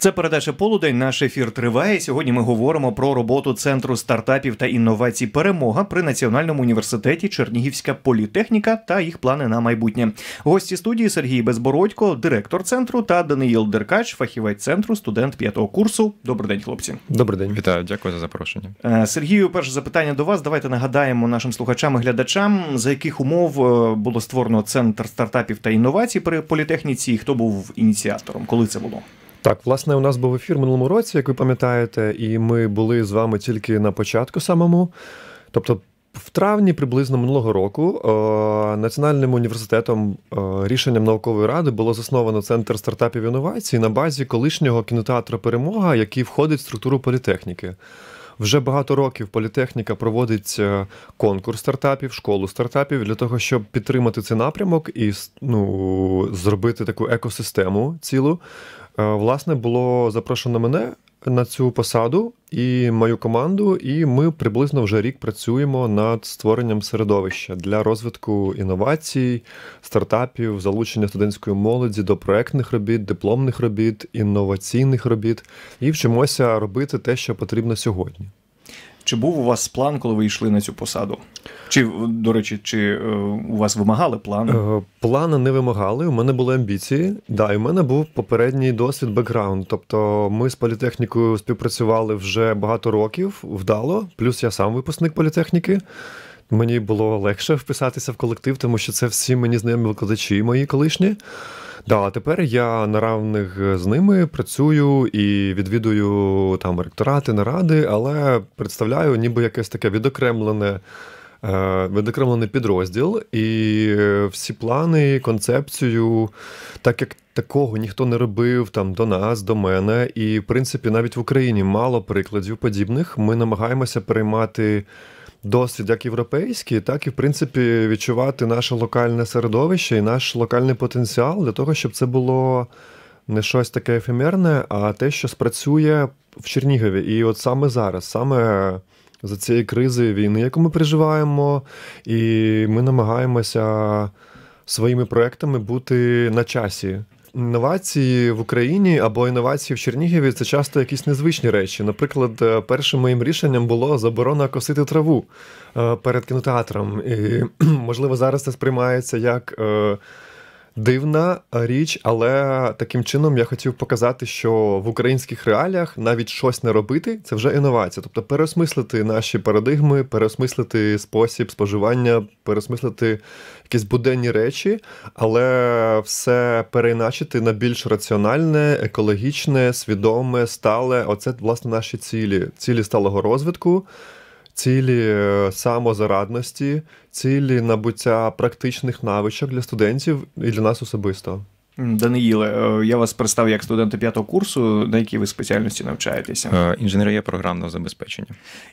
Це передача полудень. Наш ефір триває. Сьогодні ми говоримо про роботу центру стартапів та інновацій. Перемога при національному університеті Чернігівська політехніка та їх плани на майбутнє. Гості студії Сергій Безбородько, директор центру, та Даниїл Деркач, фахівець центру, студент п'ятого курсу. Добрий день, хлопці. Добрий день, вітаю, дякую за запрошення. Е, Сергію, перше запитання до вас. Давайте нагадаємо нашим слухачам і глядачам, за яких умов е, було створено центр стартапів та інновацій при політехніці. і Хто був ініціатором? Коли це було? Так, власне, у нас був ефір минулому році, як ви пам'ятаєте, і ми були з вами тільки на початку самому. Тобто, в травні приблизно минулого року е, Національним університетом е, рішенням наукової ради було засновано центр стартапів інновацій на базі колишнього кінотеатру Перемога, який входить в структуру політехніки. Вже багато років політехніка проводить е, конкурс стартапів, школу стартапів для того, щоб підтримати цей напрямок і ну, зробити таку екосистему цілу. Е, власне, було запрошено мене на цю посаду і мою команду, і ми приблизно вже рік працюємо над створенням середовища для розвитку інновацій, стартапів, залучення студентської молоді до проектних робіт, дипломних робіт, інноваційних робіт і вчимося робити те, що потрібно сьогодні. Чи був у вас план, коли ви йшли на цю посаду? Чи до речі, чи е, у вас вимагали план? Е, плани не вимагали. У мене були амбіції. Да, і в мене був попередній досвід, бекграунд. Тобто, ми з політехнікою співпрацювали вже багато років, вдало. Плюс я сам випускник політехніки. Мені було легше вписатися в колектив, тому що це всі мені знайомі викладачі, мої колишні. Да, тепер я на равних е, з ними працюю і відвідую там ректорати, наради, але представляю ніби якесь таке відокремлене. Е, відокремлений підрозділ, і е, всі плани, концепцію, так як такого ніхто не робив там до нас, до мене, і в принципі навіть в Україні мало прикладів подібних. Ми намагаємося приймати досвід, як європейський, так і в принципі відчувати наше локальне середовище і наш локальний потенціал для того, щоб це було не щось таке ефемерне, а те, що спрацює в Чернігові. І от саме зараз, саме. За цієї кризи війни, яку ми переживаємо, і ми намагаємося своїми проектами бути на часі інновації в Україні або інновації в Чернігіві це часто якісь незвичні речі. Наприклад, е, першим моїм рішенням було заборона косити траву е, перед кінотеатром. І, Можливо, зараз це сприймається як. Е, дивна річ, але таким чином я хотів показати, що в українських реаліях навіть щось не робити це вже інновація. Тобто переосмислити наші парадигми, переосмислити спосіб споживання, переосмислити якісь буденні речі, але все переіначити на більш раціональне, екологічне, свідоме, стале. Оце власне наші цілі, цілі сталого розвитку цілі е, самозарадності, цілі набуття практичних навичок для студентів і для нас особисто. Даниїле, е, я вас представ як студента п'ятого курсу, на якій ви спеціальності навчаєтеся? Е, інженерія програмного забезпечення.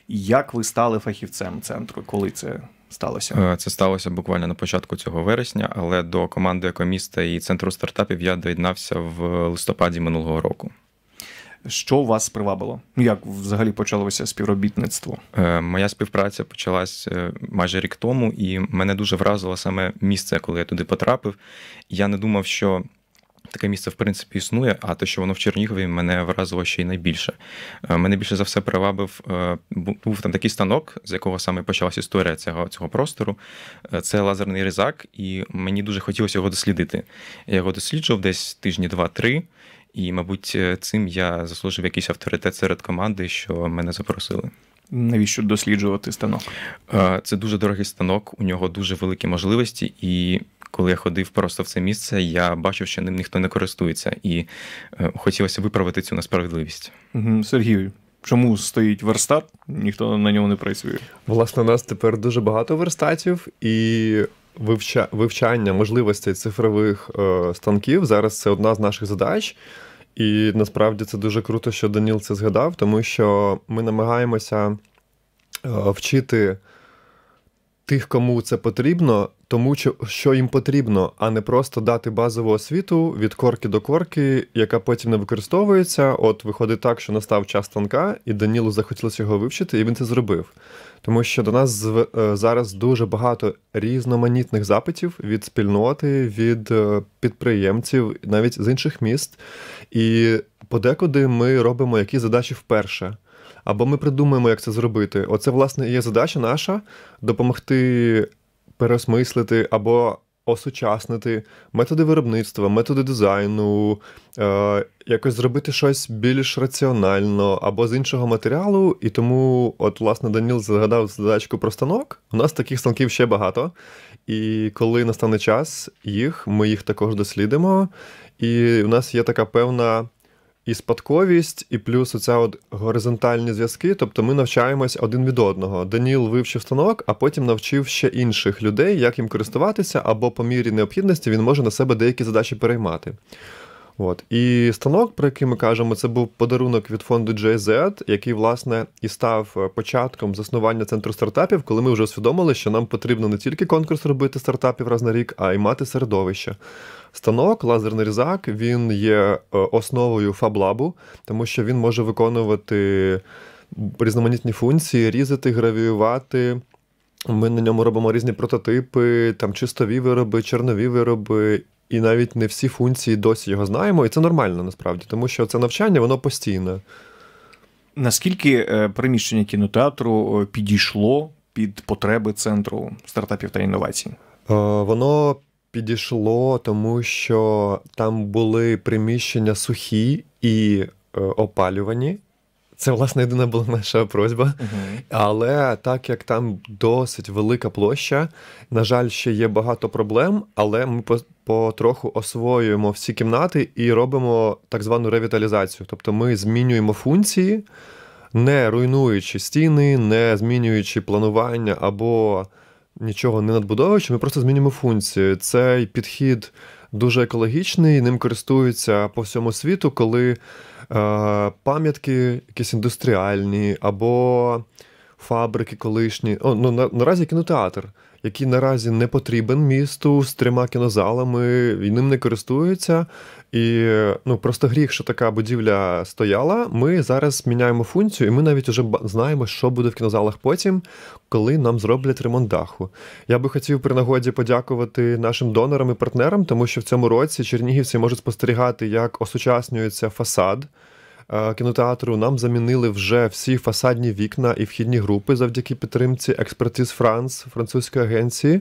Як ви стали фахівцем центру? Коли це сталося? Це сталося буквально на початку цього вересня, але до команди екоміста і центру стартапів я доєднався в листопаді минулого року. Що вас привабило? Як взагалі почалося співробітництво? Е, моя співпраця почалась е, майже рік тому, і мене дуже вразило саме місце, коли я туди потрапив. Я не думав, що. Таке місце, в принципі, існує, а те, що воно в Чернігові, мене вразило ще й найбільше. Е, мене більше за все привабив. Е, був там такий станок, з якого саме почалася історія цього цього простору. Це лазерний різак, і мені дуже хотілося його дослідити. Я його досліджував десь тижні два-три. І, мабуть, е, цим я заслужив якийсь авторитет серед команди, що мене запросили. Навіщо досліджувати станок? Е, це дуже дорогий станок, у нього дуже великі можливості, і коли я ходив просто в це місце, я бачив, що ним ніхто не користується, і е, хотілося виправити цю несправедливість. Угу. Сергію, чому стоїть верстат? Ніхто на ньому не працює. Власне, у нас тепер дуже багато верстатів, і вивча... вивчання можливостей цифрових е, станків зараз це одна з наших задач. І насправді це дуже круто, що Даніл це згадав, тому що ми намагаємося е, вчити тих, кому це потрібно, тому що їм потрібно, а не просто дати базову освіту від корки до корки, яка потім не використовується. От виходить так, що настав час танка, і Данілу захотілося його вивчити, і він це зробив тому що до нас е, зараз дуже багато різноманітних запитів від спільноти, від е, підприємців, навіть з інших міст. І подекуди ми робимо які задачі вперше. Або ми придумаємо, як це зробити. Оце, власне, є задача наша допомогти переосмислити або осучаснити методи виробництва, методи дизайну, е, якось зробити щось більш раціонально або з іншого матеріалу. І тому, от, власне, Даніл згадав задачку про станок. У нас таких станків ще багато. І коли настане час їх, ми їх також дослідимо. І у нас є така певна і спадковість, і плюс оця от горизонтальні зв'язки. Тобто ми навчаємось один від одного. Даніл вивчив станок, а потім навчив ще інших людей, як їм користуватися, або по мірі необхідності він може на себе деякі задачі переймати. От. І станок, про який ми кажемо, це був подарунок від фонду JZ, який, власне, і став е, початком заснування центру стартапів, коли ми вже усвідомили, що нам потрібно не тільки конкурс робити стартапів раз на рік, а й мати середовище. Станок, лазерний різак, він є е, основою фаблабу, тому що він може виконувати різноманітні функції, різати, гравіювати. Ми на ньому робимо різні прототипи, там чистові вироби, чорнові вироби і навіть не всі функції досі його знаємо, і це нормально насправді, тому що це навчання, воно постійне. Наскільки е, приміщення кінотеатру е, підійшло під потреби центру стартапів та інновацій? Е, воно підійшло, тому що там були приміщення сухі і опалювані. Це власне єдина була наша просьба. Uh-huh. Але так як там досить велика площа, на жаль, ще є багато проблем, але ми потроху освоюємо всі кімнати і робимо так звану ревіталізацію. Тобто ми змінюємо функції, не руйнуючи стіни, не змінюючи планування або нічого не надбудовуючи, ми просто змінюємо функції. Цей підхід дуже екологічний, ним користуються по всьому світу, коли. Е, пам'ятки якісь індустріальні або фабрики колишні. О, ну на, наразі кінотеатр, який наразі не потрібен місту з трьома кінозалами, і ним не користується. І ну просто гріх, що така будівля стояла. Ми зараз міняємо функцію, і ми навіть вже знаємо, що буде в кінозалах потім, коли нам зроблять ремонт даху. Я би хотів при нагоді подякувати нашим донорам і партнерам, тому що в цьому році чернігівці можуть спостерігати, як осучаснюється фасад кінотеатру нам замінили вже всі фасадні вікна і вхідні групи завдяки підтримці експертиз Франс, французької агенції.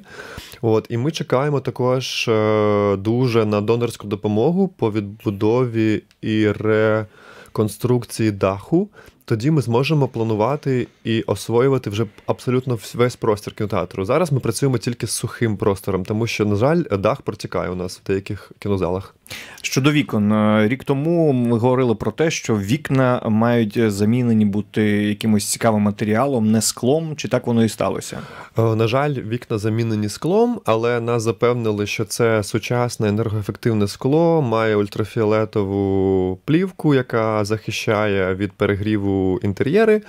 От і ми чекаємо також е, дуже на донорську допомогу по відбудові і реконструкції даху тоді ми зможемо планувати і освоювати вже абсолютно весь простір кінотеатру. Зараз ми працюємо тільки з сухим простором, тому що, на жаль, дах протікає у нас в деяких кінозалах. Щодо вікон, е, рік тому ми говорили про те, що вікна мають замінені бути якимось цікавим матеріалом, не склом, чи так воно і сталося? Е, на жаль, вікна замінені склом, але нас запевнили, що це сучасне енергоефективне скло, має ультрафіолетову плівку, яка захищає від перегріву інтер'єри.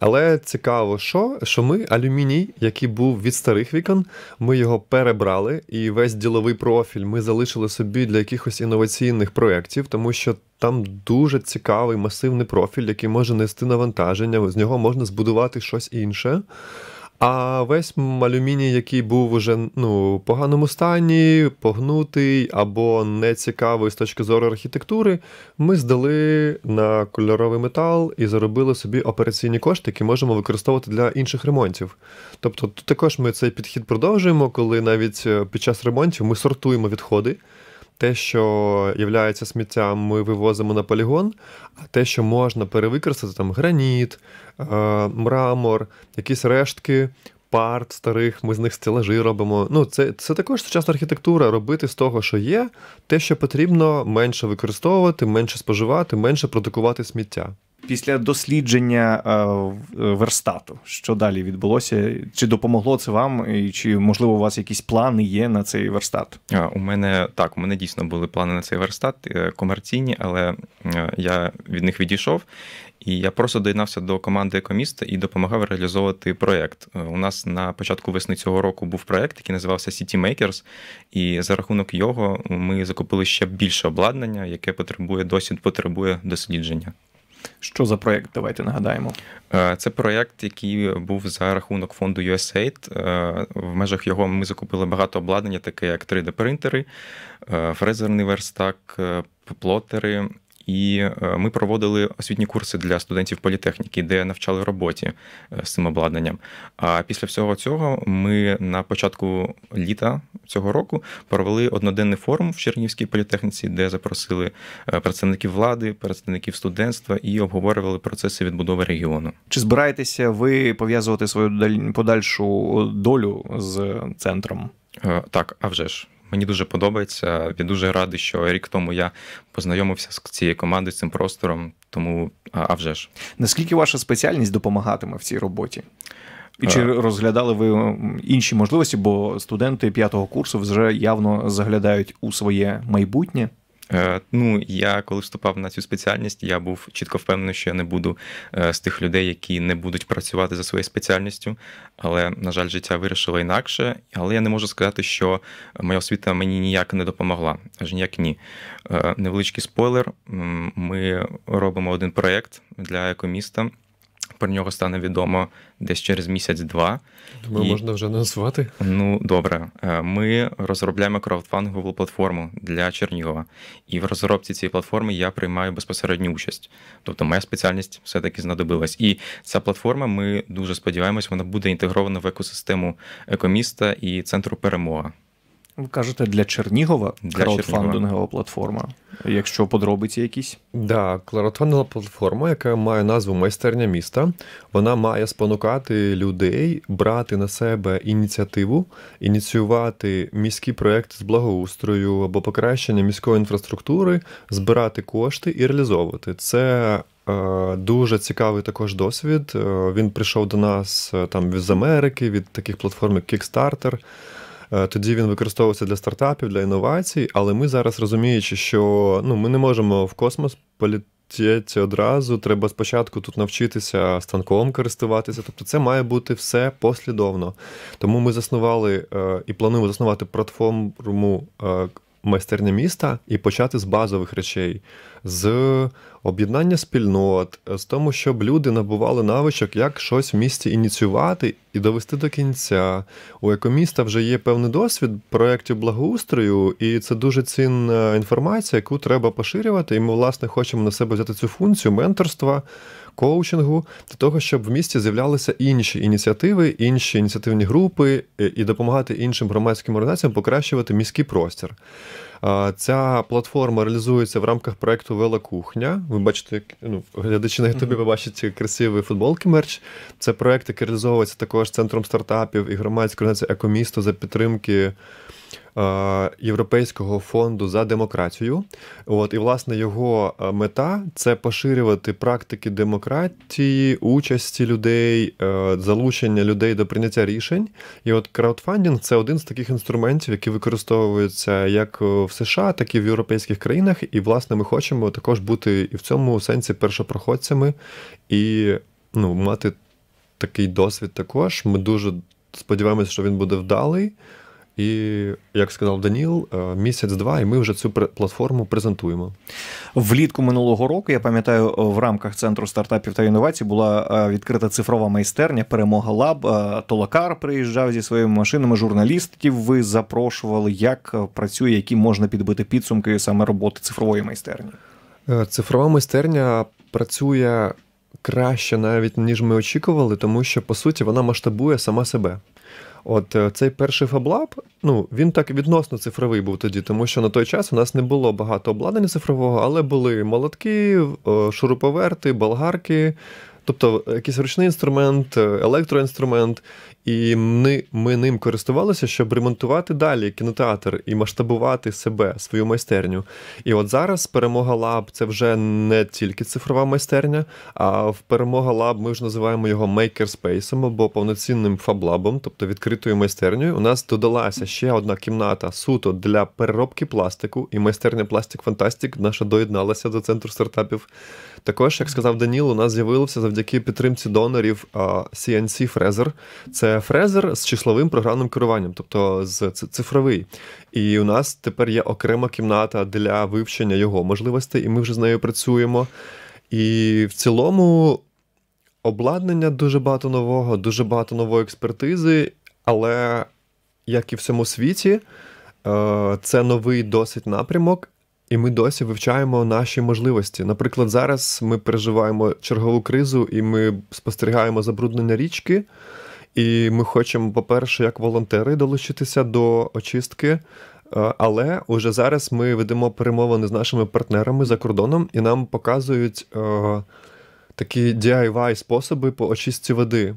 Але цікаво, що що ми алюміній, який був від старих вікон, ми його перебрали, і весь діловий профіль ми залишили собі для якихось інноваційних проєктів, тому що там дуже цікавий масивний профіль, який може нести навантаження. З нього можна збудувати щось інше. А весь алюміній, який був уже ну, в поганому стані, погнутий або нецікавий з точки зору архітектури, ми здали на кольоровий метал і заробили собі операційні кошти, які можемо використовувати для інших ремонтів. Тобто, тут також ми цей підхід продовжуємо, коли навіть е, під час ремонтів ми сортуємо відходи те, що є сміттям, ми вивозимо на полігон, а те, що можна перевикористати, там граніт, е, мрамор, якісь рештки. Парт старих, ми з них стелажі робимо. Ну, Це це також сучасна архітектура, робити з того, що є, те, що потрібно, менше використовувати, менше споживати, менше продукувати сміття після дослідження е, верстату, що далі відбулося? Чи допомогло це вам, і чи можливо у вас якісь плани є на цей верстат? У мене так, у мене дійсно були плани на цей верстат е, комерційні, але е, я від них відійшов. І я просто доєднався до команди екоміста і допомагав реалізовувати проєкт. У нас на початку весни цього року був проєкт, який називався City Makers, і за рахунок його ми закупили ще більше обладнання, яке потребує досвід, потребує дослідження. Що за проєкт? Давайте нагадаємо. Е, це проєкт, який був за рахунок фонду USAID. Е, в межах його ми закупили багато обладнання, таке як 3D-принтери, е, фрезерний верстак, плотери і е, ми проводили освітні курси для студентів політехніки, де навчали роботі е, з цим обладнанням. А після всього цього ми на початку літа цього року провели одноденний форум в Чернігівській політехніці, де запросили е, представників влади, представників студентства і обговорювали процеси відбудови регіону. Чи збираєтеся ви пов'язувати свою подальшу долю з центром? Так, а вже ж. Мені дуже подобається. Я дуже радий, що рік тому я познайомився з цією командою, з цим простором. Тому а, а вже ж наскільки ваша спеціальність допомагатиме в цій роботі? І чи е. розглядали ви інші можливості? Бо студенти п'ятого курсу вже явно заглядають у своє майбутнє. Е, ну, я коли вступав на цю спеціальність, я був чітко впевнений, що я не буду е, з тих людей, які не будуть працювати за своєю спеціальністю. Але, на жаль, життя вирішило інакше. Але я не можу сказати, що моя освіта мені ніяк не допомогла. Аж ніяк ні. Е, невеличкий спойлер. Ми робимо один проєкт для екоміста про нього стане відомо десь через місяць-два. Думаю, і... можна вже назвати. Ну добре, е, ми розробляємо краудфандингову платформу для Чернігова, і в розробці цієї платформи я приймаю безпосередню участь. Тобто, моя спеціальність все таки знадобилась. І ця платформа, ми дуже сподіваємось, вона буде інтегрована в екосистему екоміста і центру перемога. Ви кажете, для Чернігова для краудфандингова Чернігова. платформа, якщо подробиці якісь? Да, краудфандингова платформа, яка має назву майстерня міста, вона має спонукати людей брати на себе ініціативу, ініціювати міські проекти з благоустрою або покращення міської інфраструктури, збирати кошти і реалізовувати це. Е, дуже цікавий також досвід. Е, він прийшов до нас е, там з Америки від таких платформ, як Kickstarter. Е, тоді він використовувався для стартапів, для інновацій. Але ми зараз розуміючи, що ну ми не можемо в космос політіти одразу. Треба спочатку тут навчитися станком користуватися. Тобто, це має бути все послідовно. Тому ми заснували е, і плануємо заснувати платформу е, майстерня міста і почати з базових речей, з об'єднання спільнот, з тому, щоб люди набували навичок, як щось в місті ініціювати і довести до кінця. У екоміста вже є певний досвід проєктів благоустрою, і це дуже цінна інформація, яку треба поширювати. І ми, власне, хочемо на себе взяти цю функцію менторства коучингу для того, щоб в місті з'являлися інші ініціативи, інші ініціативні групи е, і допомагати іншим громадським організаціям покращувати міський простір. Ця платформа реалізується в рамках проекту Велокухня. Ви бачите, ну глядачі на тобі побачать красиві футболки. Мерч це проект, який реалізовується також центром стартапів і громадської організації «Екомісто» за підтримки. Е, Європейського фонду за демократію. От і власне його е, мета це поширювати практики демократії, участі людей, е, залучення людей до прийняття рішень. І от краудфандинг це один з таких інструментів, які використовуються як в США, так і в європейських країнах. І власне ми хочемо також бути і в цьому сенсі першопроходцями і ну, мати такий досвід також. Ми дуже сподіваємося, що він буде вдалий. І як сказав Даніл, е, місяць-два, і ми вже цю платформу презентуємо. Влітку минулого року я пам'ятаю, е, в рамках центру стартапів та інновацій була е, відкрита цифрова майстерня, перемога лаб. Толокар приїжджав зі своїми машинами. Журналістів ви запрошували, як працює, які можна підбити підсумки саме роботи цифрової майстерні. Цифрова майстерня працює краще навіть ніж ми очікували, тому що по суті вона масштабує сама себе. От е, цей перший фаблаб, ну він так відносно цифровий був тоді, тому що на той час у нас не було багато обладнання цифрового, але були молотки, е, шуруповерти, болгарки. Тобто е, якийсь ручний інструмент, електроінструмент, і ми, ми ним користувалися, щоб ремонтувати далі кінотеатр і масштабувати себе, свою майстерню. І от зараз перемога лаб це вже не тільки цифрова майстерня, а в перемога лаб ми вже називаємо його мейкерспейсом або повноцінним фаблабом, тобто відкритою майстернею. У нас додалася ще одна кімната суто для переробки пластику, і майстерня Пластик Фантастик наша доєдналася до центру стартапів. Також, як сказав Даніл, у нас з'явилося завдяки підтримці донорів CNC Фрезер. Це Фрезер з числовим програмним керуванням, тобто з цифровий. І у нас тепер є окрема кімната для вивчення його можливостей, і ми вже з нею працюємо. І в цілому обладнання дуже багато нового, дуже багато нової експертизи, але як і в всьому світі, е, це новий досить напрямок. І ми досі вивчаємо наші можливості. Наприклад, зараз ми переживаємо чергову кризу, і ми спостерігаємо забруднення річки. І ми хочемо, по-перше, як волонтери долучитися до очистки. Е, але уже зараз ми ведемо перемовини з нашими партнерами за кордоном, і нам показують е, такі diy способи по очистці води.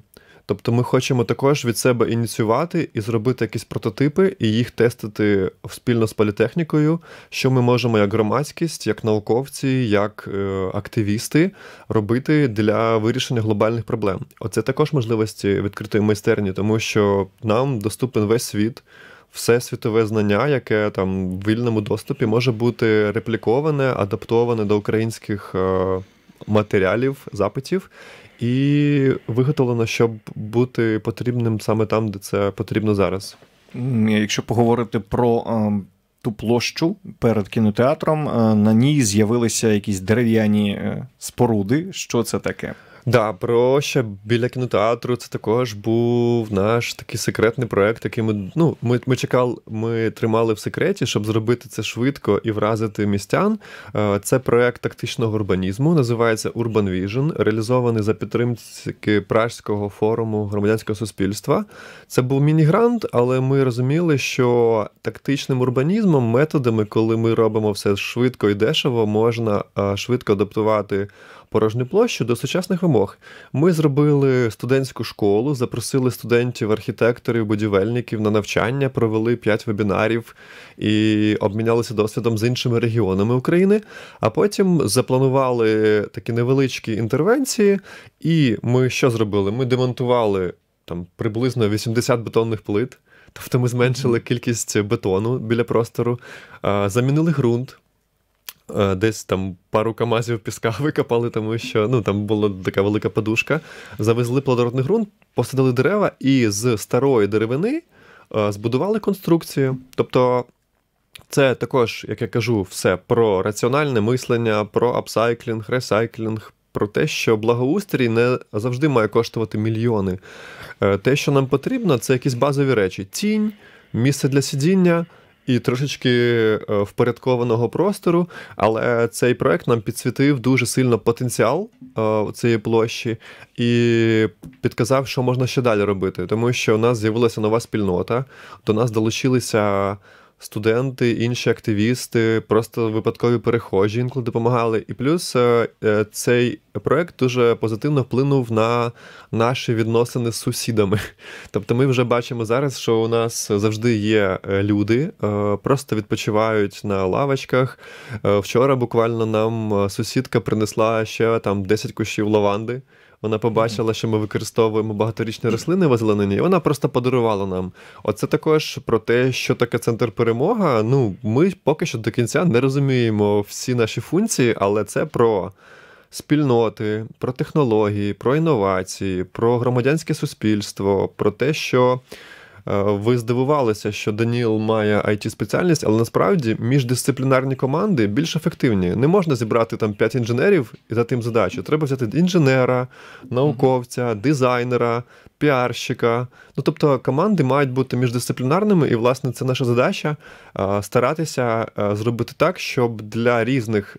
Тобто ми хочемо також від себе ініціювати і зробити якісь прототипи, і їх тестити спільно з політехнікою, що ми можемо як громадськість, як науковці, як е, активісти робити для вирішення глобальних проблем. Оце також можливості відкритої майстерні, тому що нам доступен весь світ. Все світове знання, яке там в вільному доступі може бути репліковане, адаптоване до українських е, матеріалів, запитів, і виготовлено, щоб бути потрібним саме там, де це потрібно зараз. Якщо поговорити про е, ту площу перед кінотеатром, е, на ній з'явилися якісь дерев'яні е, споруди. Що це таке? Да, про ще біля кінотеатру це також був наш такий секретний проект, який ми ну, ми, ми чекали, ми тримали в секреті, щоб зробити це швидко і вразити містян. Е, це проект тактичного урбанізму, називається Urban Vision, реалізований за підтримки Пражського форуму громадянського суспільства. Це був міні-грант, але ми розуміли, що тактичним урбанізмом, методами, коли ми робимо все швидко і дешево, можна е, швидко адаптувати порожню площу до сучасних вимог двох. Ми зробили студентську школу, запросили студентів, архітекторів, будівельників на навчання, провели 5 вебінарів і обмінялися досвідом з іншими регіонами України. А потім запланували такі невеличкі інтервенції, і ми що зробили? Ми демонтували там приблизно 80 бетонних плит. Тобто ми зменшили кількість бетону біля простору, замінили ґрунт, Е, десь там пару камазів піска викопали, тому що ну, там була така велика подушка. Завезли плодородний ґрунт, посадили дерева і з старої деревини е, збудували конструкцію. Тобто. Це також, як я кажу, все про раціональне мислення, про апсайклінг, ресайклінг, про те, що благоустрій не завжди має коштувати мільйони. Е, те, що нам потрібно, це якісь базові речі: тінь, місце для сидіння, і трошечки е, впорядкованого простору, але цей проект нам підсвітив дуже сильно потенціал е, цієї площі і підказав, що можна ще далі робити, тому що у нас з'явилася нова спільнота, до нас долучилися студенти, інші активісти, просто випадкові перехожі інколи допомагали. І плюс е, е, цей проект дуже позитивно вплинув на наші відносини з сусідами. Тобто, ми вже бачимо зараз, що у нас завжди є е, люди, просто відпочивають на лавочках. Вчора буквально нам сусідка принесла ще там 10 кущів лаванди. Вона побачила, що ми використовуємо багаторічні рослини в озелененні, і вона просто подарувала нам. Оце також про те, що таке центр перемога. Ну, ми поки що до кінця не розуміємо всі наші функції, але це про. Спільноти, про технології, про інновації, про громадянське суспільство, про те, що Е, ви здивувалися, що Даніл має it спеціальність, але насправді міждисциплінарні команди більш ефективні. Не можна зібрати там п'ять інженерів і дати їм задачу. Треба взяти інженера, науковця, дизайнера, піарщика. Ну тобто команди мають бути міждисциплінарними, і власне це наша задача е, старатися е, зробити так, щоб для різних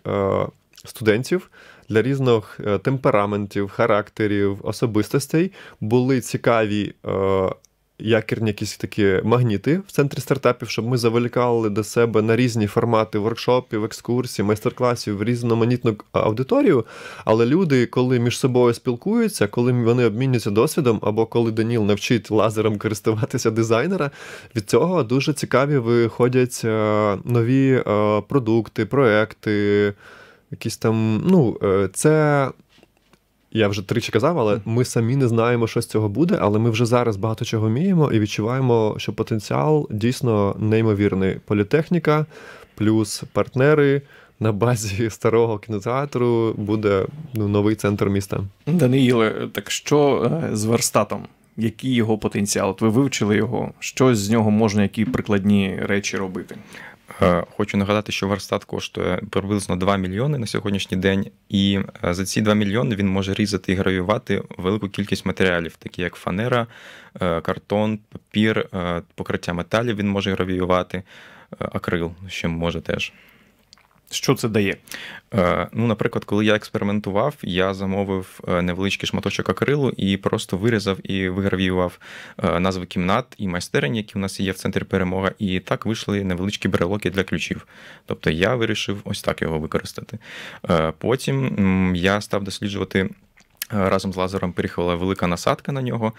студентів. Для різних темпераментів, характерів, особистостей були цікаві якірні якісь такі магніти в центрі стартапів, щоб ми завелікали до себе на різні формати воркшопів, екскурсій, майстер-класів, різноманітну аудиторію. Але люди, коли між собою спілкуються, коли вони обмінюються досвідом, або коли Даніл навчить лазером користуватися дизайнера, від цього дуже цікаві виходять е, нові е, продукти, проекти, якісь там. ну, е, це я вже тричі казав, але ми самі не знаємо, що з цього буде. Але ми вже зараз багато чого вміємо і відчуваємо, що потенціал дійсно неймовірний. Політехніка плюс партнери. На базі старого кінотеатру буде ну, новий центр міста. Даниїле, так що е, з верстатом? Який його потенціал? От ви вивчили його? Що з нього можна, які прикладні речі робити? Е, хочу нагадати, що верстат коштує приблизно 2 мільйони на сьогоднішній день, і е, за ці 2 мільйони він може різати і гравіювати велику кількість матеріалів, такі як фанера, е, картон, папір, покриття металів. Він може гравіювати, акрил ще може теж. Що це дає? Е, Ну, наприклад, коли я експериментував, я замовив е, невеличкий шматочок акрилу і просто вирізав і вигравіював е, назви кімнат і майстерень, які в нас є в центрі перемога. І так вийшли невеличкі брелоки для ключів. Тобто я вирішив ось так його використати. Е, Потім я став досліджувати. Разом з лазером переїхала велика насадка на нього,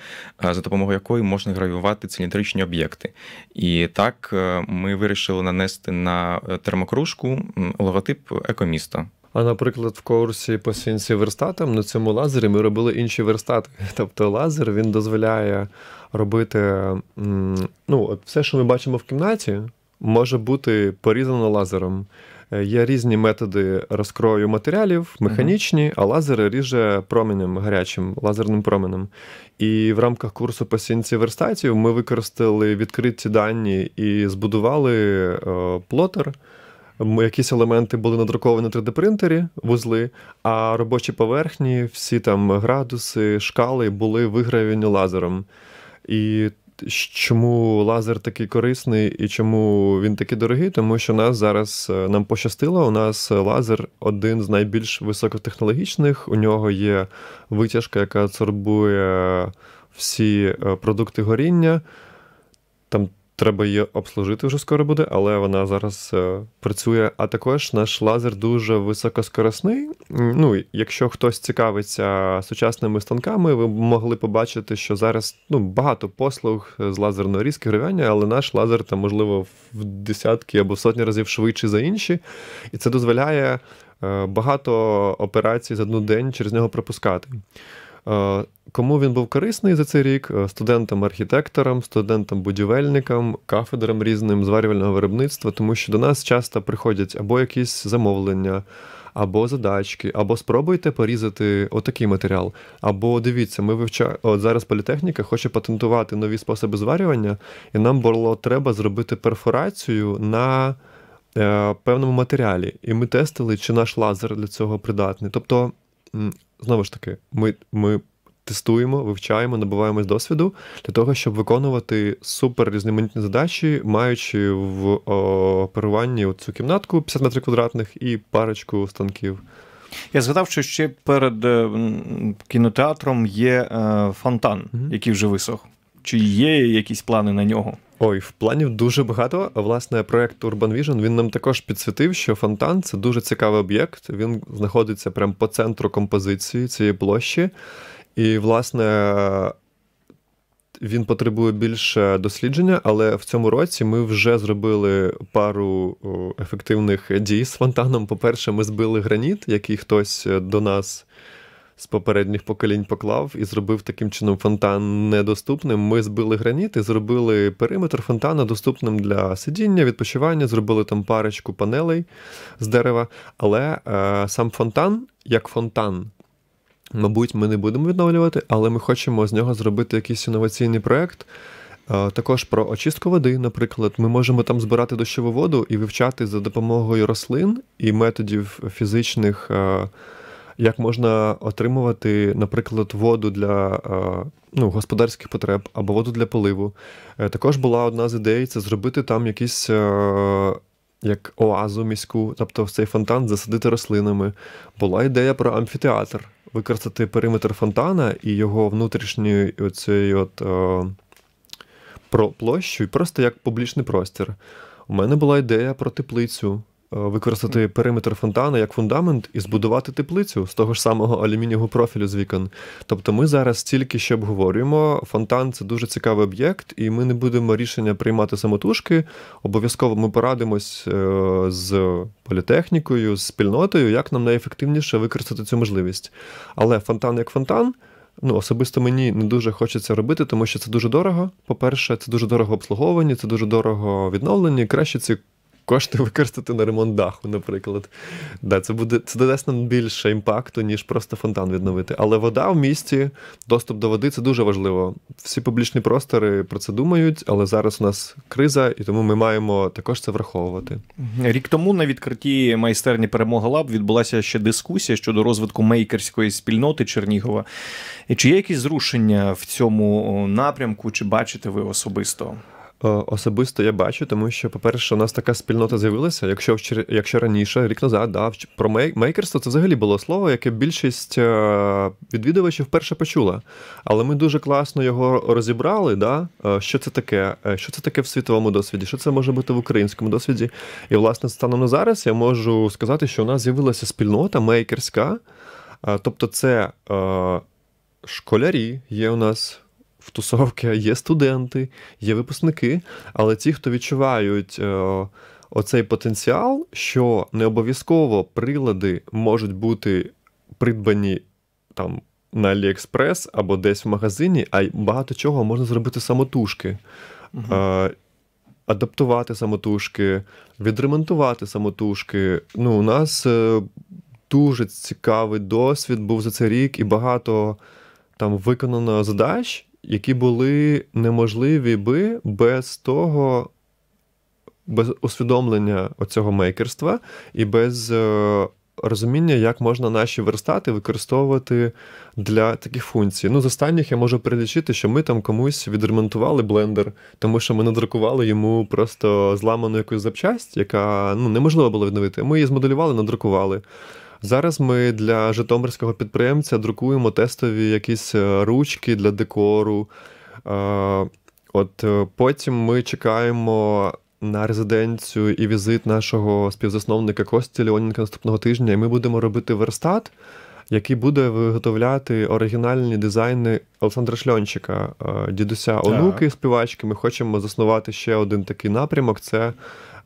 е, за допомогою якої можна гравіювати циліндричні об'єкти. І так е, ми вирішили нанести на е, термокружку логотип екоміста. А, наприклад, в курсі по сінці верстатам на цьому лазері ми робили інші верстати. Тобто, лазер він дозволяє робити ну, от все, що ми бачимо в кімнаті, може бути порізано лазером. Е, є різні методи розкрою матеріалів, механічні, а лазери ріже променем гарячим, лазерним променем. І в рамках курсу по сінці верстатів ми використали відкриті дані і збудували е, плотер. Якісь елементи були надруковані на 3D-принтері, вузли, а робочі поверхні, всі там градуси, шкали були вигравлені лазером. І чому лазер такий корисний і чому він такий дорогий? Тому що нас зараз е, нам пощастило. У нас лазер один з найбільш високотехнологічних. У нього є витяжка, яка сорбує всі е, продукти горіння. Там Треба її обслужити вже скоро буде, але вона зараз е, працює. А також наш лазер дуже високоскоросний. Ну, Якщо хтось цікавиться сучасними станками, ви могли побачити, що зараз ну, багато послуг з лазерної різки гривяння, але наш лазер там, можливо, в десятки або в сотні разів швидше за інші. І це дозволяє е, багато операцій за один день через нього пропускати. Е, кому він був корисний за цей рік? Е, Студентам-архітекторам, студентам-будівельникам, кафедрам різним зварювального виробництва, тому що до нас часто приходять або якісь замовлення, або задачки, або спробуйте порізати отакий матеріал. Або дивіться, ми вивчаємо От зараз політехніка хоче патентувати нові способи зварювання, і нам було треба зробити перфорацію на. Е, певному матеріалі, і ми тестили, чи наш лазер для цього придатний. Тобто знову ж таки, ми ми тестуємо, вивчаємо, набуваємось досвіду для того, щоб виконувати супер різноманітні задачі, маючи в оперуванні цю кімнатку 50 метрів квадратних і парочку станків. Я згадав, що ще перед е, кінотеатром є е, фонтан, який вже висох. Чи є якісь плани на нього? Ой, в планів дуже багато. Власне, проект Urban Vision він нам також підсвітив, що фонтан це дуже цікавий об'єкт. Він знаходиться прямо по центру композиції цієї площі. І, власне, він потребує більше дослідження, але в цьому році ми вже зробили пару ефективних дій з фонтаном. По-перше, ми збили граніт, який хтось е, до нас з попередніх поколінь поклав і зробив таким чином фонтан недоступним. Ми збили граніт і зробили периметр фонтана доступним для сидіння, відпочивання, зробили там парочку панелей з дерева. Але е, сам фонтан, як фонтан, мабуть, ми не будемо відновлювати, але ми хочемо з нього зробити якийсь інноваційний проєкт. Е, також про очистку води, наприклад, ми можемо там збирати дощову воду і вивчати за допомогою рослин і методів фізичних е, як можна отримувати, наприклад, воду для е, ну, господарських потреб або воду для поливу. Е, також була одна з ідей це зробити там якісь. Е, як оазу міську, тобто в цей фонтан засадити рослинами. Була ідея про амфітеатр використати периметр фонтана і його внутрішню оцей от о, площу, і просто як публічний простір. У мене була ідея про теплицю, Е, використати периметр фонтану як фундамент і збудувати теплицю з того ж самого алюмінієвого профілю з вікон. Тобто ми зараз тільки що обговорюємо. Фонтан це дуже цікавий об'єкт, і ми не будемо рішення приймати самотужки. Обов'язково ми порадимось е, з політехнікою, з спільнотою, як нам найефективніше використати цю можливість. Але фонтан як фонтан. Ну, особисто мені не дуже хочеться робити, тому що це дуже дорого. По-перше, це дуже дорого обслуговування, це дуже дорого відновлення. Краще ці кошти використати на ремонт даху, наприклад. Да, Це буде це додасть нам більше імпакту, ніж просто фонтан відновити. Але вода в місті, доступ до води це дуже важливо. Всі публічні простори про це думають, але зараз у нас криза, і тому ми маємо також це враховувати. Рік тому на відкритті майстерні перемога лаб відбулася ще дискусія щодо розвитку мейкерської спільноти Чернігова. Чи є якісь зрушення в цьому напрямку, чи бачите ви особисто? Е, особисто я бачу, тому що, по-перше, у нас така спільнота з'явилася. Якщо якщо раніше, рік назад, да, про мейкерство це взагалі було слово, яке більшість е, відвідувачів вперше почула. Але ми дуже класно його розібрали, да, е, що це таке, що це таке в світовому досвіді, що це може бути в українському досвіді. І, власне, станом на зараз я можу сказати, що у нас з'явилася спільнота мейкерська, тобто, це школярі є у нас в тусовки є студенти, є випускники, але ті, хто відчувають. Е, оцей потенціал, що не обов'язково прилади можуть бути придбані там на Аліекспрес або десь в магазині, а багато чого можна зробити самотужки, е, адаптувати самотужки, відремонтувати самотужки. Ну, У нас е, дуже цікавий досвід був за цей рік, і багато там виконано задач які були неможливі би без того. Без усвідомлення оцього мейкерства і без е, розуміння, як можна наші верстати використовувати для таких функцій. Ну, з останніх я можу перелічити, що ми там комусь відремонтували блендер, тому що ми надрукували йому просто зламану якусь запчасть, яка ну, неможливо було відновити. Ми її змоделювали, надрукували. Зараз ми для Житомирського підприємця друкуємо тестові якісь е, ручки для декору. Е, от е, Потім ми чекаємо на резиденцію і візит нашого співзасновника Кості Леонінка наступного тижня, і ми будемо робити верстат. Який буде виготовляти оригінальні дизайни Олександра Шльончика, дідуся онуки співачки. Ми хочемо заснувати ще один такий напрямок: це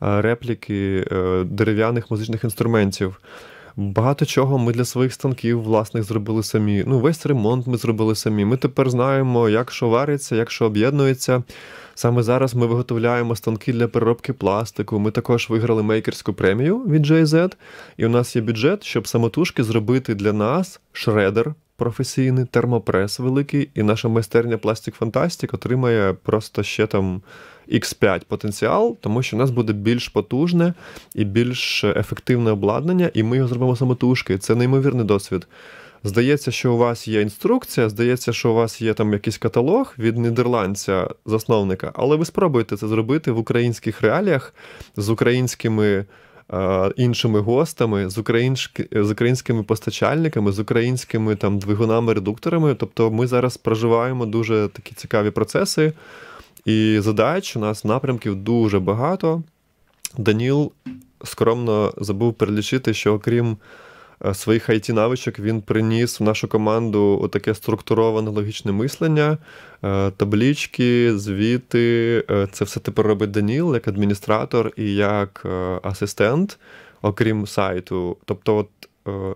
репліки дерев'яних музичних інструментів. Багато чого ми для своїх станків власних зробили самі. Ну, весь ремонт ми зробили самі. Ми тепер знаємо, як що вариться, як що об'єднується. Саме зараз ми виготовляємо станки для переробки пластику. Ми також виграли мейкерську премію від JZ. І у нас є бюджет, щоб самотужки зробити для нас шредер. Професійний термопрес великий, і наша майстерня Пластик Фантастик отримає просто ще там X5 потенціал, тому що в нас буде більш потужне і більш ефективне обладнання, і ми його зробимо самотужки. Це неймовірний досвід. Здається, що у вас є інструкція, здається, що у вас є там якийсь каталог від нідерландця-засновника, але ви спробуєте це зробити в українських реаліях з українськими. Е, іншими гостами з українські з українськими постачальниками, з українськими там двигунами-редукторами. Тобто, ми зараз проживаємо дуже такі цікаві процеси. І задач у нас напрямків дуже багато. Даніл скромно забув перелічити, що окрім е, своїх it навичок він приніс в нашу команду таке структуроване логічне мислення, е, таблічки, звіти. Е, це все тепер робить Даніл як адміністратор і як асистент, окрім сайту. Тобто, от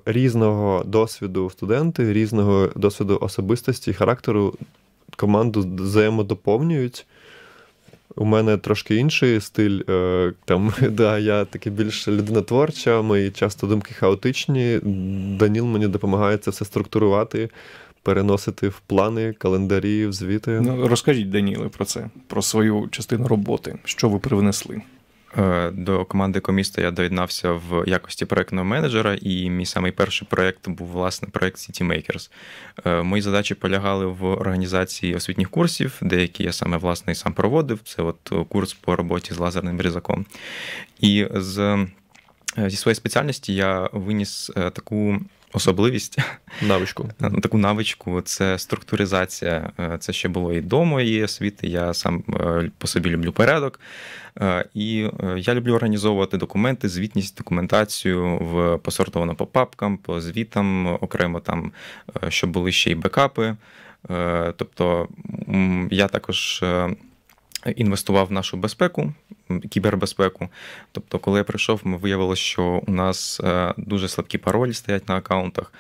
різного досвіду студенти, різного досвіду особистості, і характеру команду взаємодоповнюють. У мене трошки інший стиль. Е, там да, я таки більш людина творча, мої часто думки хаотичні. Даніл мені допомагає це все структурувати, переносити в плани, календарі, в звіти. Ну розкажіть, Даніле, про це, про свою частину роботи, що ви привнесли. Е, до команди коміста я доєднався в якості проектного менеджера, і мій самий перший проєкт був власне проєкт CityMakers. Е, мої задачі полягали в організації освітніх курсів, деякі я саме власне і сам проводив. Це от е, курс по роботі з лазерним різаком. І з, зі своєї спеціальності я виніс таку особливість. Навичку. Таку навичку це структуризація. Е, це ще було і до моєї освіти. Я сам е, по собі люблю порядок. Е, і я люблю організовувати документи, звітність, документацію в посортовано по папкам, по звітам, окремо там, щоб були ще й бекапи. Тобто я також Інвестував в нашу безпеку, кібербезпеку. Тобто, коли я прийшов, ми виявилося, що у нас е, дуже слабкі паролі стоять на аккаунтах,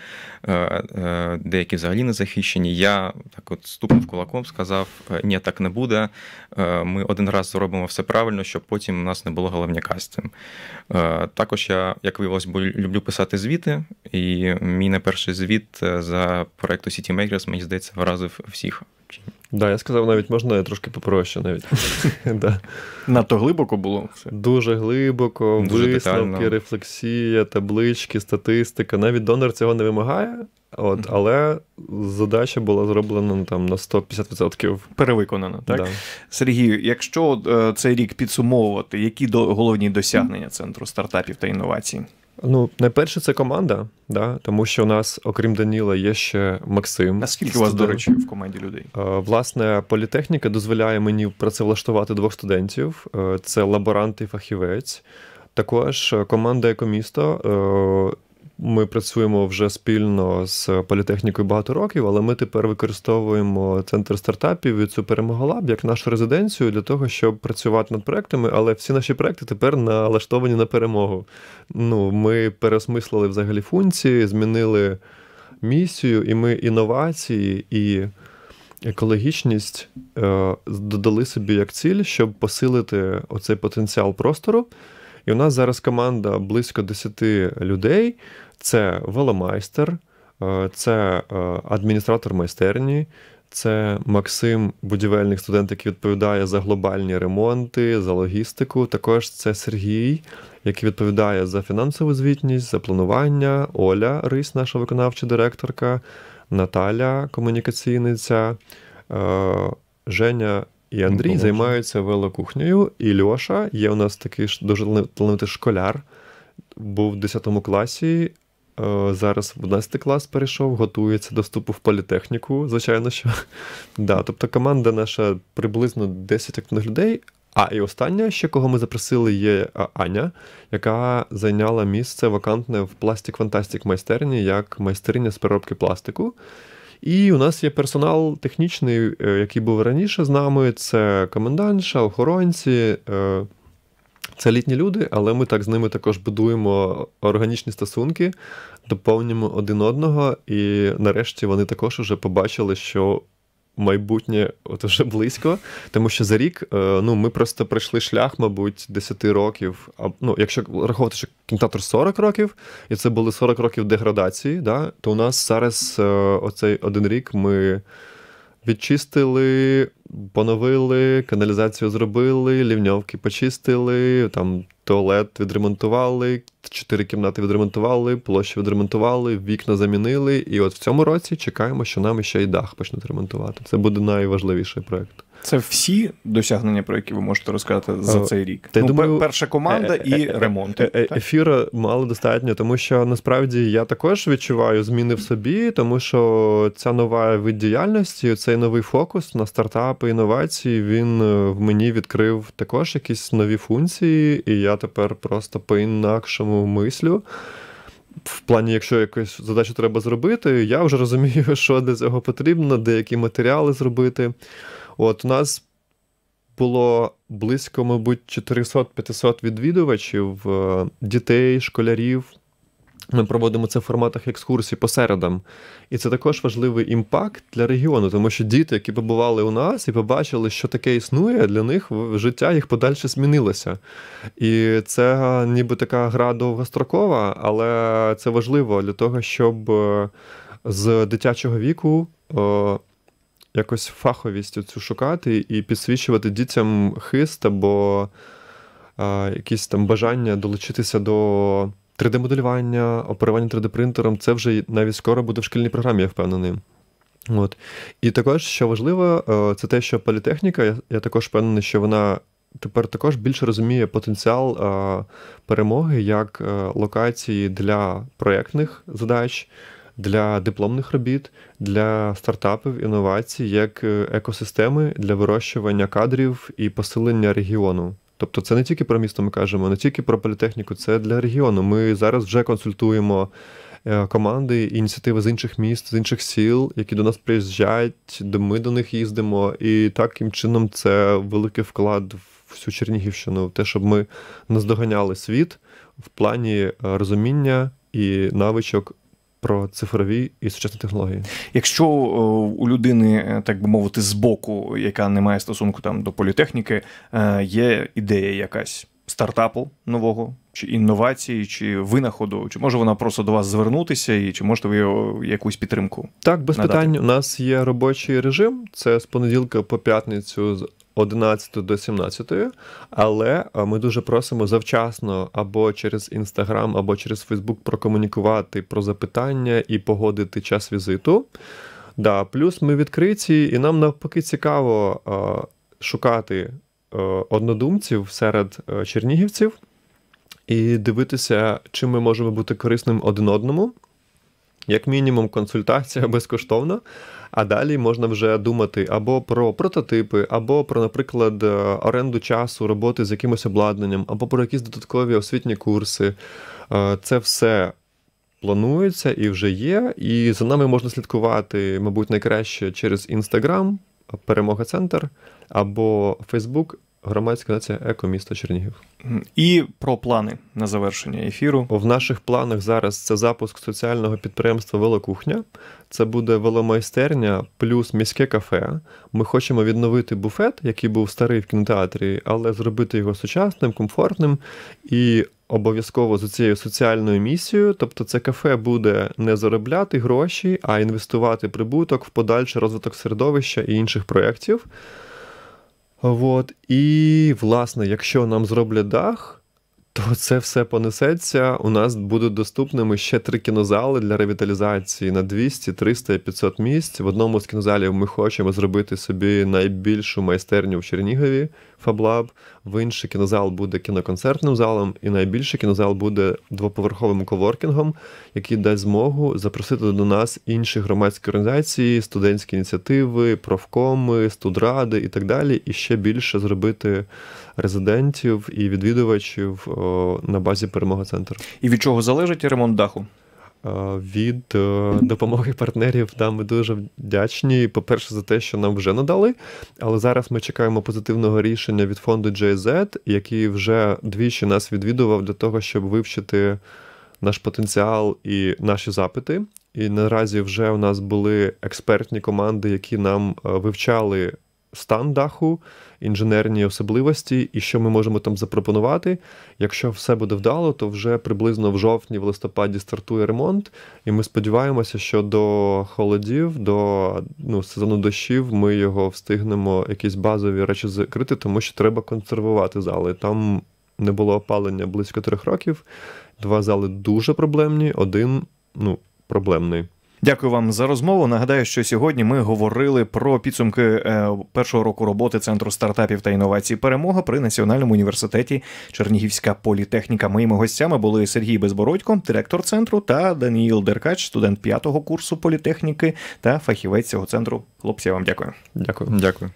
е, е, деякі взагалі не захищені. Я так от стукнув кулаком, сказав: ні, так не буде. Ми один раз зробимо все правильно, щоб потім у нас не було головняка з цим. Також я, як виявилось, люблю писати звіти, і мій перший звіт за проекту City Makers, мені здається, вразив всіх. Да, я сказав, навіть можна трошки попроще навіть. Надто глибоко було все. Дуже глибоко, висновки, рефлексія, таблички, статистика. Навіть донор цього не вимагає, але задача була зроблена ну, там на 150%. Перевиконана, так? Да. Сергію, якщо е, цей рік підсумовувати, які головні досягнення центру стартапів та інновацій? Ну, найперше, це команда, да? тому що у нас, окрім Даніла, є ще Максим. Наскільки студент. у вас, до речі, в команді людей? Е, власне, політехніка дозволяє мені працевлаштувати двох студентів: е, це лаборант і фахівець. Також е, команда Екомісто ми працюємо вже спільно з політехнікою багато років, але ми тепер використовуємо центр стартапів і цю лаб як нашу резиденцію для того, щоб працювати над проектами. Але всі наші проекти тепер налаштовані на перемогу. Ну ми переосмислили взагалі функції, змінили місію, і ми інновації і екологічність е, додали собі як ціль, щоб посилити оцей потенціал простору. І у нас зараз команда близько 10 людей: це веломайстер, е, це е, адміністратор майстерні. Це Максим, будівельник студент, який відповідає за глобальні ремонти, за логістику. Також це Сергій, який відповідає за фінансову звітність, за планування, Оля Рись, наша виконавча директорка, Наталя комунікаційниця, е, Женя і Андрій ну, займаються велокухнею, і Льоша є у нас такий дуже талановитий школяр, був в 10 класі. Е, зараз в 11 клас перейшов, готується до вступу в політехніку, звичайно, що. Да, Тобто команда наша приблизно 10 активних людей. А і остання, ще кого ми запросили, є Аня, яка зайняла місце вакантне в пластик-фантастик майстерні як майстриня з переробки пластику. І у нас є персонал технічний, е, який був раніше з нами. Це комендантша, охоронці. Е, це літні люди, але ми так з ними також будуємо органічні стосунки, доповнюємо один одного, і нарешті вони також уже побачили, що майбутнє от уже близько. Тому що за рік е, ну, ми просто пройшли шлях, мабуть, 10 років. А ну, Якщо рахувати, що кінтатор 40 років, і це були 40 років деградації, да, то у нас зараз е, оцей один рік ми відчистили, поновили, каналізацію зробили, лівньовки почистили, там туалет відремонтували, чотири кімнати відремонтували, площу відремонтували, вікна замінили. І от в цьому році чекаємо, що нам ще й дах почнуть ремонтувати. Це буде найважливіший проект. Це всі досягнення, про які ви можете розказати за е, цей рік. Та, ну, думаю, перша команда е, е, і ремонт. Е- ефіра мало достатньо, тому що насправді я також відчуваю зміни в собі, тому що ця нова вид діяльності, цей новий фокус на стартапи інновації, він в мені відкрив також якісь нові функції, і я тепер просто по інакшому мислю. В плані, якщо якусь задачу треба зробити, я вже розумію, що для цього потрібно, деякі матеріали зробити. От у нас було близько, мабуть, 400-500 відвідувачів, е, дітей, школярів. Ми проводимо це в форматах екскурсій по середам. І це також важливий імпакт для регіону, тому що діти, які побували у нас і побачили, що таке існує, для них життя їх подальше змінилося. І це ніби така гра довгострокова, але це важливо для того, щоб е, з дитячого віку. Е, якось фаховість цю шукати і підсвічувати дітям хист або а, якісь там бажання долучитися до 3D-моделювання, оперування 3D-принтером. Це вже навіть скоро буде в шкільній програмі, я впевнений. От. І також, що важливо, е, це те, що політехніка, я, також впевнений, що вона. Тепер також більше розуміє потенціал е, перемоги як е, локації для проєктних задач, для дипломних робіт, для стартапів, інновацій, як е, екосистеми для вирощування кадрів і посилення регіону. Тобто це не тільки про місто ми кажемо, не тільки про політехніку, це для регіону. Ми зараз вже консультуємо е, команди, ініціативи з інших міст, з інших сіл, які до нас приїжджають, де ми до них їздимо. І таким чином це великий вклад в всю Чернігівщину, в те, щоб ми наздоганяли світ в плані е, розуміння і навичок про цифрові і сучасні технології. Якщо е, у людини, е, так би мовити, з боку, яка не має стосунку там до політехніки, е, є ідея якась стартапу нового, чи інновації, чи винаходу, чи може вона просто до вас звернутися, і чи можете ви якусь підтримку? Так, без надати? питань у нас є робочий режим. Це з понеділка по п'ятницю з 11 до 17, але е, ми дуже просимо завчасно або через Інстаграм, або через Фейсбук прокомунікувати про запитання і погодити час візиту. Да, Плюс ми відкриті, і нам навпаки цікаво а, е, шукати а, е, однодумців серед чернігівців і дивитися, чим ми можемо бути корисним один одному як мінімум, консультація безкоштовна. А далі можна вже думати або про прототипи, або про, наприклад, е, оренду часу, роботи з якимось обладнанням, або про якісь додаткові освітні курси. Е, це все. Планується і вже є, і за нами можна слідкувати, мабуть, найкраще через Інстаграм, перемога центр або Фейсбук. Громадська нація еко міста Чернігів. І про плани на завершення ефіру. В наших планах зараз це запуск соціального підприємства Велокухня. Це буде веломайстерня плюс міське кафе. Ми хочемо відновити буфет, який був старий в кінотеатрі, але зробити його сучасним, комфортним і обов'язково з цією соціальною місією. Тобто, це кафе буде не заробляти гроші, а інвестувати прибуток в подальший розвиток середовища і інших проєктів. Вот І, власне, якщо нам зроблять дах, то це все понесеться. У нас будуть доступними ще три кінозали для ревіталізації на 200, 300 і 500 місць. В одному з кінозалів ми хочемо зробити собі найбільшу майстерню в Чернігові Фаблаб. В інший кінозал буде кіноконцертним залом, і найбільший кінозал буде двоповерховим коворкінгом, який дасть змогу запросити до нас інші громадські організації, студентські ініціативи, профкоми, студради і так далі, і ще більше зробити резидентів і відвідувачів е, на базі перемоги центру. І від чого залежить ремонт даху? Е, від е, допомоги партнерів нам ми дуже вдячні. По-перше, за те, що нам вже надали. Але зараз ми чекаємо позитивного рішення від фонду JZ, який вже двічі нас відвідував для того, щоб вивчити наш потенціал і наші запити. І наразі вже у нас були експертні команди, які нам вивчали стан даху інженерні особливості і що ми можемо там запропонувати. Якщо все буде вдало, то вже приблизно в жовтні, в листопаді стартує ремонт, і ми сподіваємося, що до холодів, до ну, сезону дощів ми його встигнемо, якісь базові речі закрити, тому що треба консервувати зали. Там не було опалення близько трьох років. Два зали дуже проблемні, один ну, проблемний. Дякую вам за розмову. Нагадаю, що сьогодні ми говорили про підсумки е, першого року роботи центру стартапів та інновацій перемога при національному університеті Чернігівська політехніка. Моїми гостями були Сергій Безбородько, директор центру, та Даніїл Деркач, студент п'ятого курсу політехніки та фахівець цього центру. Хлопці, я вам дякую. Дякую, дякую.